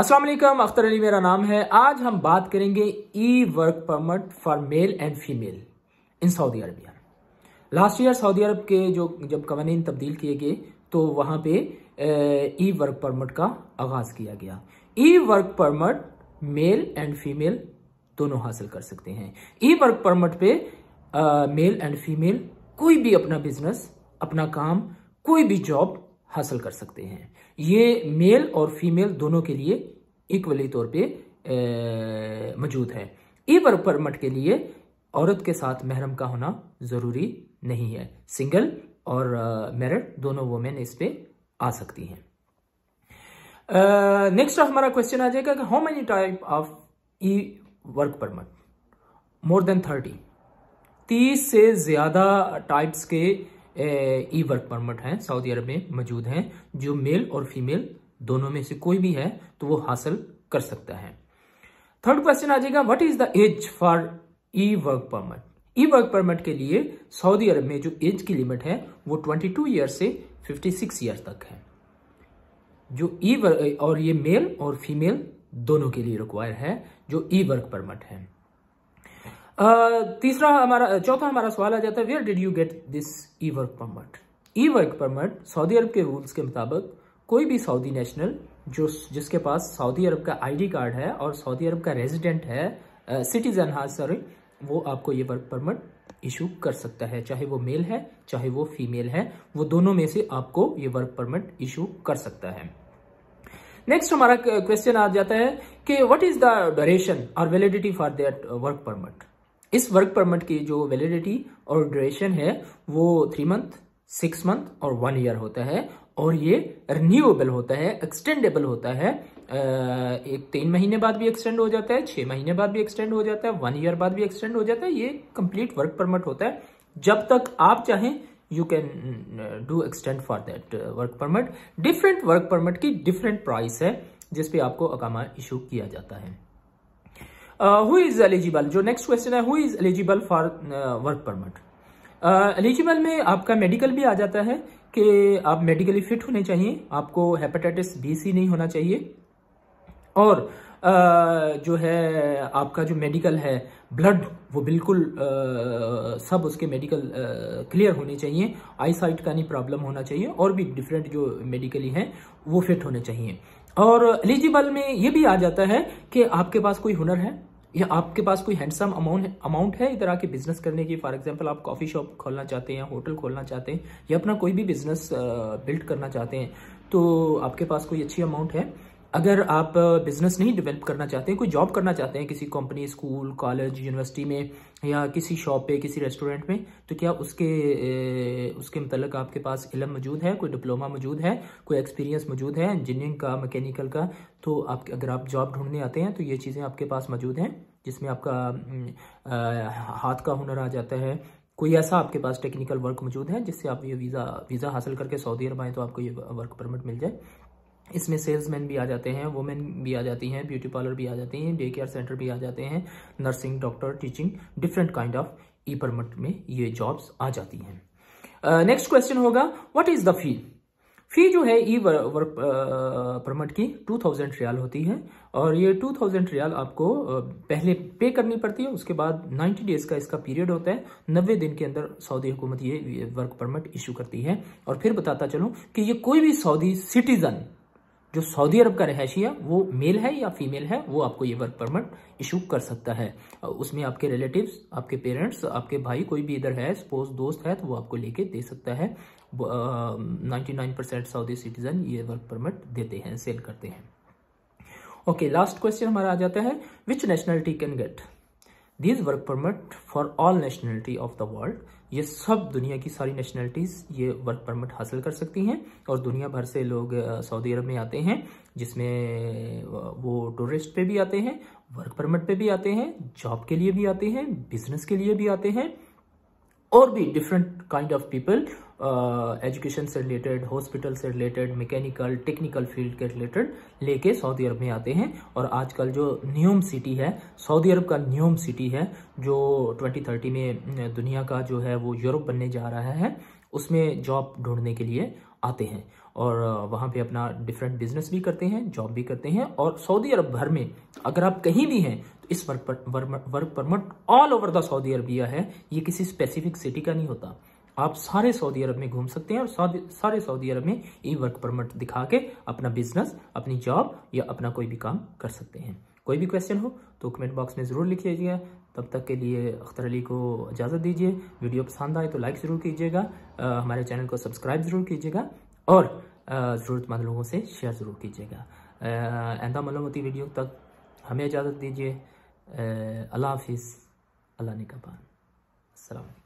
असलम अख्तर अली मेरा नाम है आज हम बात करेंगे e work permit for male and female in Saudi Arabia last year Saudi Arab के जो जब कवानीन तब्दील किए गए तो वहाँ पे ई वर्क परमिट का आगाज़ किया गया e work permit male and female दोनों हासिल कर सकते हैं ई वर्क परमिट पे मेल एंड फीमेल कोई भी अपना बिजनेस अपना काम कोई भी जॉब हासिल कर सकते हैं ये मेल और फीमेल दोनों के लिए इक्वली तौर पे मौजूद है ई वर्क परमिट के लिए औरत के साथ महरम का होना ज़रूरी नहीं है सिंगल और मैरिड दोनों वोमेन इस पे आ सकती हैं नेक्स्ट हमारा क्वेश्चन आ जाएगा कि how many type of e work permit more than thirty तीस से ज़्यादा टाइप्स के ई वर्क परमिट है सऊदी अरब में मौजूद है जो मेल और फीमेल दोनों में से कोई भी है तो वो हासिल कर सकता है थर्ड क्वेश्चन आ जाएगा what is the age for e work permit e work permit के लिए सऊदी अरब में जो एज की लिमिट है वो 22 ईयर से 56 ईयर तक है जो ई और ये मेल और फीमेल दोनों के लिए रिक्वायर है जो ई वर्क परमिट है तीसरा हमारा चौथा हमारा सवाल आ जाता है where did you get this e work permit e work permit Saudi Arab के रूल्स के मुताबिक कोई भी सऊदी नेशनल जो जिसके पास सऊदी अरब का आईडी कार्ड है और सऊदी अरब का रेजिडेंट है सिटीजन हाँ सॉरी वो आपको ये वर्क परमिट इशू कर सकता है चाहे वो मेल है चाहे वो फीमेल है वो दोनों में से आपको ये वर्क परमिट इशू कर सकता है नेक्स्ट हमारा क्वेश्चन आ जाता है कि व्हाट इज द ड्यूरेशन और validity for that work permit इस वर्क परमिट की जो वैलिडिटी और ड्यूरेशन है वो थ्री मंथ सिक्स मंथ और वन ईयर होता है और ये रिन्यूएबल होता है एक्सटेंडेबल होता है एक तीन महीने बाद भी एक्सटेंड हो जाता है छह महीने बाद भी एक्सटेंड हो जाता है वन ईयर बाद भी एक्सटेंड हो जाता है ये कंप्लीट वर्क परमिट होता है जब तक आप चाहें you can do extend for that work permit different work permit की डिफरेंट प्राइस है जिसपे आपको अकामा इशू किया जाता है हु इज एलिजिबल जो नेक्स्ट क्वेश्चन है who is eligible for work permit eligible में आपका मेडिकल भी आ जाता है कि आप मेडिकली फिट होने चाहिए आपको हेपेटाइटिस बी सी नहीं होना चाहिए और uh, जो है आपका जो मेडिकल है ब्लड वो बिल्कुल uh, सब उसके मेडिकल क्लियर uh, होने चाहिए आई साइट का नहीं प्रॉब्लम होना चाहिए और भी डिफरेंट जो मेडिकली हैं वो फिट होने चाहिए और एलिजिबल में ये भी आ जाता है कि आपके पास कोई हुनर है या आपके पास कोई हैंडसम अमाउंट अमाउंट है इधर आके बिजनेस करने की फॉर एग्जांपल आप कॉफ़ी शॉप खोलना चाहते हैं या होटल खोलना चाहते हैं या अपना कोई भी बिजनेस बिल्ड uh, करना चाहते हैं तो आपके पास कोई अच्छी अमाउंट है अगर आप बिजनेस नहीं डेवलप करना चाहते हैं कोई जॉब करना चाहते हैं किसी कंपनी स्कूल कॉलेज यूनिवर्सिटी में या किसी शॉप पे किसी रेस्टोरेंट में तो क्या उसके उसके मतलब आपके पास इलम मौजूद है कोई डिप्लोमा मौजूद है कोई एक्सपीरियंस मौजूद है इंजीनियरिंग का मैकेनिकल का तो आप अगर आप जॉब ढूंढने आते हैं तो ये चीज़ें आपके पास मौजूद हैं जिसमें आपका आ, हाथ का हुनर आ जाता है कोई ऐसा आपके पास टेक्निकल वर्क मौजूद है जिससे आप ये वीज़ा वीज़ा हासिल करके सऊदी अरब आए तो आपको ये वर्क परमिट मिल जाए इसमें सेल्समैन भी आ जाते हैं वुमेन भी आ जाती हैं ब्यूटी पार्लर भी आ जाती हैं डे केयर सेंटर भी आ जाते हैं nursing doctor teaching different kind of e permit में ये जॉब्स आ जाती हैं नेक्स्ट क्वेश्चन होगा what is the fee fee जो है ई वर्क परमिट की टू थाउजेंड रियाल होती है और ये टू थाउजेंड रियाल आपको पहले पे करनी पड़ती है उसके बाद नाइन्टी डेज का इसका पीरियड होता है नब्बे दिन के अंदर सऊदी हुकूमत ये वर्क परमिट इशू करती है और फिर बताता चलूं कि ये कोई भी सऊदी सिटीजन जो सऊदी अरब का रहायशी है वो मेल है या फीमेल है वो आपको ये वर्क परमिट इशू कर सकता है उसमें आपके रिलेटिव्स आपके पेरेंट्स आपके भाई कोई भी इधर है सपोज दोस्त है तो वो आपको लेके दे सकता है नाइन्टी सऊदी सिटीजन ये वर्क परमिट देते हैं सेल करते हैं ओके लास्ट क्वेश्चन हमारा आ जाता है which nationality can get this work permit for all nationality of the world ये सब दुनिया की सारी नेशनलिटीज़ ये वर्क परमिट हासिल कर सकती हैं और दुनिया भर से लोग सऊदी अरब में आते हैं जिसमें वो टूरिस्ट पे भी आते हैं वर्क परमिट पे भी आते हैं जॉब के लिए भी आते हैं बिजनेस के लिए भी आते हैं और भी different kind of people education से रिलेटेड हॉस्पिटल से रिलेटेड मैकेनिकल टेक्निकल फील्ड के रिलेटेड लेके सऊदी अरब में आते हैं और आजकल जो न्यूम सिटी है सऊदी अरब का न्यूम सिटी है जो 2030 में दुनिया का जो है वो यूरोप बनने जा रहा है उसमें जॉब ढूंढने के लिए आते हैं और वहाँ पे अपना डिफरेंट बिजनेस भी करते हैं जॉब भी करते हैं और सऊदी अरब भर में अगर आप कहीं भी हैं तो इस work work permit all over the Saudi Arabia है ये किसी स्पेसिफिक सिटी का नहीं होता आप सारे सऊदी अरब में घूम सकते हैं और सारे सऊदी अरब में ई वर्क परमिट दिखा के अपना बिजनेस अपनी जॉब या अपना कोई भी काम कर सकते हैं कोई भी क्वेश्चन हो तो कमेंट बॉक्स में ज़रूर लिख लीजिएगा तब तक के लिए अख्तर अली को इजाज़त दीजिए वीडियो पसंद आए तो लाइक ज़रूर कीजिएगा हमारे चैनल को सब्सक्राइब ज़रूर कीजिएगा और ज़रूरतमंद लोगों से शेयर ज़रूर कीजिएगा आंदा मलोमती वीडियो तक हमें इजाज़त दीजिए अल्लाह हाफिज़ अल्लाह कबान अल्लाम